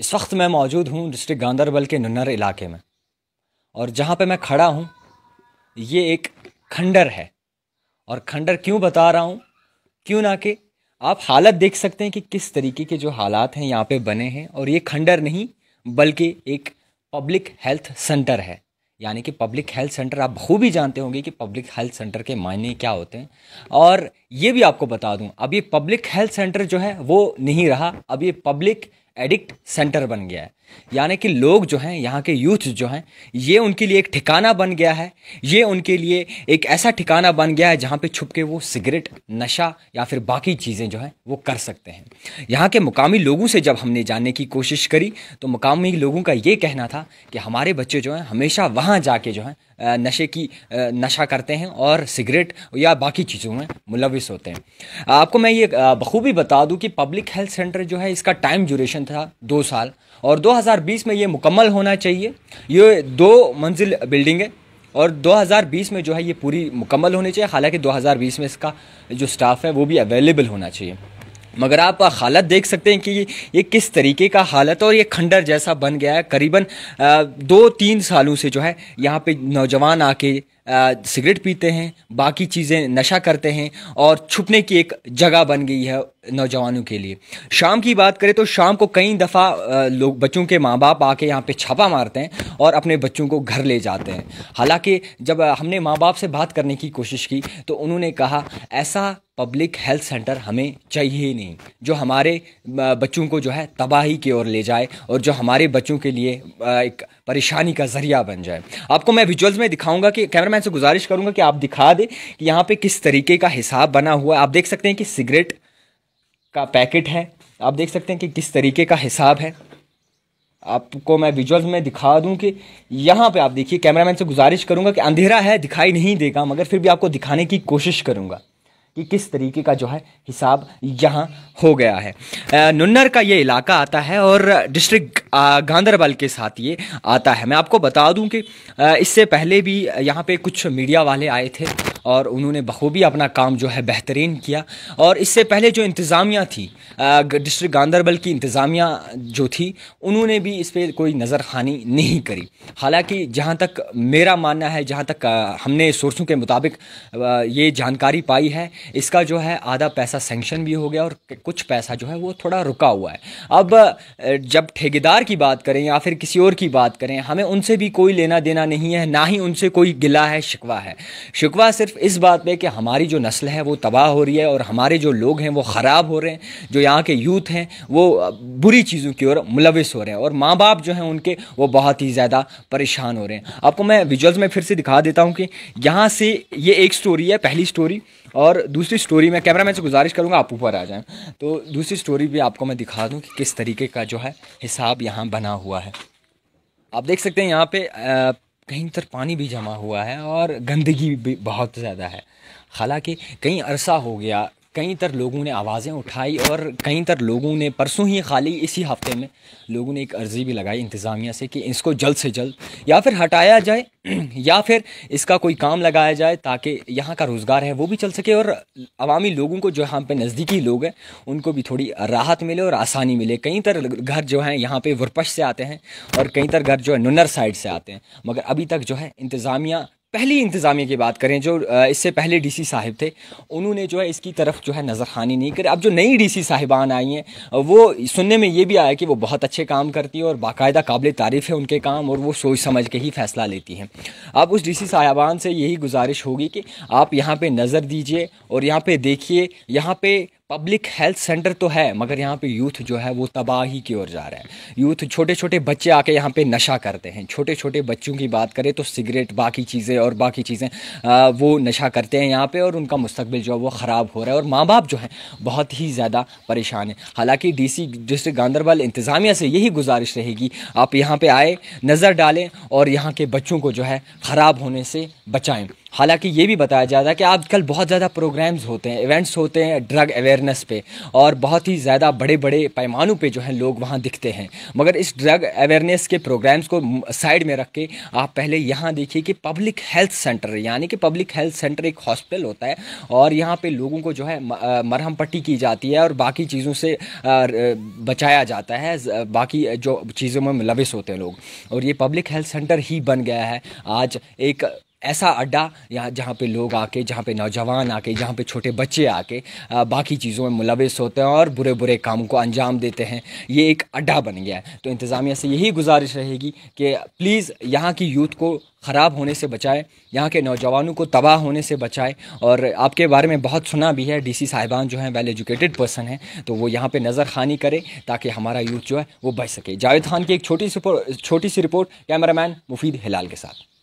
इस वक्त मैं मौजूद हूँ डिस्ट्रिक्ट गांधरबल के नन्नर इलाके में और जहाँ पे मैं खड़ा हूँ ये एक खंडर है और खंडर क्यों बता रहा हूँ क्यों ना कि आप हालत देख सकते हैं कि किस तरीके के जो हालात हैं यहाँ पे बने हैं और ये खंडर नहीं बल्कि एक पब्लिक हेल्थ सेंटर है यानी कि पब्लिक हेल्थ सेंटर आप बखूबी जानते होंगे कि पब्लिक हेल्थ सेंटर के मायने क्या होते हैं और ये भी आपको बता दूं अब ये पब्लिक हेल्थ सेंटर जो है वो नहीं रहा अब ये पब्लिक एडिक्ट सेंटर बन गया है यानी कि लोग जो हैं यहाँ के यूथ जो हैं ये उनके लिए एक ठिकाना बन गया है ये उनके लिए एक ऐसा ठिकाना बन गया है जहाँ पे छुप के वो सिगरेट नशा या फिर बाकी चीज़ें जो हैं वो कर सकते हैं यहाँ के मुकामी लोगों से जब हमने जानने की कोशिश करी तो मुकामी लोगों का ये कहना था कि हमारे बच्चे जो हैं हमेशा वहाँ जाके जो हैं नशे की नशा करते हैं और सिगरेट या बाकी चीज़ों में मुलविस होते हैं आपको मैं ये बखूबी बता दूं कि पब्लिक हेल्थ सेंटर जो है इसका टाइम ड्यूरेशन था दो साल और 2020 में ये मुकम्मल होना चाहिए ये दो मंजिल बिल्डिंग है और 2020 में जो है ये पूरी मुकम्मल होनी चाहिए हालांकि 2020 में इसका जो स्टाफ है वो भी अवेलेबल होना चाहिए मगर आप हालत देख सकते हैं कि ये किस तरीके का हालत और ये खंडर जैसा बन गया है करीबन दो तीन सालों से जो है यहाँ पे नौजवान आके सिगरेट पीते हैं बाकी चीज़ें नशा करते हैं और छुपने की एक जगह बन गई है नौजवानों के लिए शाम की बात करें तो शाम को कई दफ़ा लोग बच्चों के माँ बाप आके यहाँ पे छापा मारते हैं और अपने बच्चों को घर ले जाते हैं हालांकि जब हमने माँ बाप से बात करने की कोशिश की तो उन्होंने कहा ऐसा पब्लिक हेल्थ सेंटर हमें चाहिए ही नहीं जो हमारे बच्चों को जो है तबाही की ओर ले जाए और जो हमारे बच्चों के लिए एक परेशानी का जरिया बन जाए आपको मैं विजुअल्स में दिखाऊंगा कि कैमरा मैं से गुजारिश करूंगा कि आप दिखा दे कि यहाँ पे किस तरीके का हिसाब बना हुआ है आप देख सकते हैं कि सिगरेट का पैकेट है आप देख सकते हैं कि किस तरीके का हिसाब है आपको मैं विजुअल्स में दिखा दूं कि यहाँ पे आप देखिए कैमरामैन से गुजारिश करूँगा कि अंधेरा है दिखाई नहीं देगा मगर फिर भी आपको दिखाने की कोशिश करूँगा कि किस तरीके का जो है हिसाब यहाँ हो गया है नुन्नर का ये इलाका आता है और डिस्ट्रिक्ट गांधरबल के साथ ये आता है मैं आपको बता दूं कि इससे पहले भी यहाँ पे कुछ मीडिया वाले आए थे और उन्होंने बखूबी अपना काम जो है बेहतरीन किया और इससे पहले जो इंतज़ामिया थी डिस्ट्रिक्ट गांधरबल की इंतज़ामिया जो थी उन्होंने भी इस पर कोई नज़रखानी नहीं करी हालांकि जहाँ तक मेरा मानना है जहाँ तक हमने सोर्सों के मुताबिक ये जानकारी पाई है इसका जो है आधा पैसा सेंक्शन भी हो गया और कुछ पैसा जो है वो थोड़ा रुका हुआ है अब जब ठेकेदार की बात करें या फिर किसी और की बात करें हमें उनसे भी कोई लेना देना नहीं है ना ही उनसे कोई गिला है शिकवा है शिकवा सिर्फ इस बात पे कि हमारी जो नस्ल है वो तबाह हो रही है और हमारे जो लोग हैं वो ख़राब हो रहे हैं जो यहाँ के यूथ हैं वो बुरी चीज़ों की ओर मुलविस हो रहे हैं और माँ बाप जो हैं उनके वो बहुत ही ज़्यादा परेशान हो रहे हैं आपको मैं विजुअल्स में फिर से दिखा देता हूँ कि यहाँ से ये एक स्टोरी है पहली स्टोरी और दूसरी स्टोरी मैं कैमरा मैन से गुजारिश करूँगा आप ऊपर आ जाएँ तो दूसरी स्टोरी भी आपको मैं दिखा दूँ कि किस तरीके का जो है हिसाब यहाँ यहाँ बना हुआ है आप देख सकते हैं यहाँ पे कहीं तर पानी भी जमा हुआ है और गंदगी भी बहुत ज़्यादा है हालांकि कई अरसा हो गया कई तर लोगों ने आवाज़ें उठाई और कई तर लोगों ने परसों ही खाली इसी हफ्ते में लोगों ने एक अर्ज़ी भी लगाई इंतज़ामिया से कि इसको जल्द से जल्द या फिर हटाया जाए या फिर इसका कोई काम लगाया जाए ताकि यहाँ का रोज़गार है वो भी चल सके और अवामी लोगों को जो यहाँ पे नज़दीकी लोग हैं उनको भी थोड़ी राहत मिले और आसानी मिले कई तर घर जो हैं यहाँ पर वुरपश से आते हैं और कई तर घर जो है नुनर साइड से आते हैं मगर अभी तक जो है इंतज़ामिया पहली इंतज़ामिया की बात करें जो इससे पहले डीसी साहिब थे उन्होंने जो है इसकी तरफ जो है नज़रखानी नहीं करी अब जो नई डीसी साहिबान आई हैं वो सुनने में ये भी आया कि वो बहुत अच्छे काम करती हैं और बाकायदा काबिल तारीफ़ है उनके काम और वो सोच समझ के ही फ़ैसला लेती हैं अब उस डी सी साहिबान से यही गुजारिश होगी कि आप यहाँ पर नज़र दीजिए और यहाँ पर देखिए यहाँ पर पब्लिक हेल्थ सेंटर तो है मगर यहाँ पे यूथ जो है वो तबाही की ओर जा रहा है यूथ छोटे छोटे बच्चे आके यहाँ पे नशा करते हैं छोटे छोटे बच्चों की बात करें तो सिगरेट बाकी चीज़ें और बाकी चीज़ें वो नशा करते हैं यहाँ पे और उनका मुस्तबिल जो है वो ख़राब हो रहा है और माँ बाप जो है बहुत ही ज़्यादा परेशान है हालाँकि डी सी डिस्ट्रिक्ट गांधरबल इंतज़ामिया से यही गुजारिश रहेगी आप यहाँ पर आए नज़र डालें और यहाँ के बच्चों को जो है ख़राब होने से बचाएँ हालांकि ये भी बताया जा रहा है कि आजकल बहुत ज़्यादा प्रोग्राम्स होते हैं इवेंट्स होते हैं ड्रग अवेयरनेस पे और बहुत ही ज़्यादा बड़े बड़े पैमानों पे जो हैं लोग वहाँ दिखते हैं मगर इस ड्रग अवेयरनेस के प्रोग्राम्स को साइड में रख के आप पहले यहाँ देखिए कि पब्लिक हेल्थ सेंटर यानी कि पब्लिक हेल्थ सेंटर एक हॉस्पिटल होता है और यहाँ पर लोगों को जो है मरहम पट्टी की जाती है और बाकी चीज़ों से बचाया जाता है बाकी जो चीज़ों में लविस होते हैं लोग और ये पब्लिक हेल्थ सेंटर ही बन गया है आज एक ऐसा अड्डा यहाँ जहाँ पे लोग आके जहाँ पे नौजवान आके जहाँ पे छोटे बच्चे आके बाकी चीज़ों में मुलविस होते हैं और बुरे बुरे काम को अंजाम देते हैं ये एक अड्डा बन गया है तो इंतज़ामिया से यही गुजारिश रहेगी कि प्लीज़ यहाँ की यूथ को ख़राब होने से बचाए यहाँ के नौजवानों को तबाह होने से बचाए और आपके बारे में बहुत सुना भी है डीसी साहिबान जो हैं वेल एजुकेटेड पर्सन हैं तो वो यहाँ पे नज़र खानी करें ताकि हमारा यूथ जो है वो बच सके जावेद खान की एक छोटी सी छोटी सी रिपोर्ट कैमरामैन मुफीद हिलाल के साथ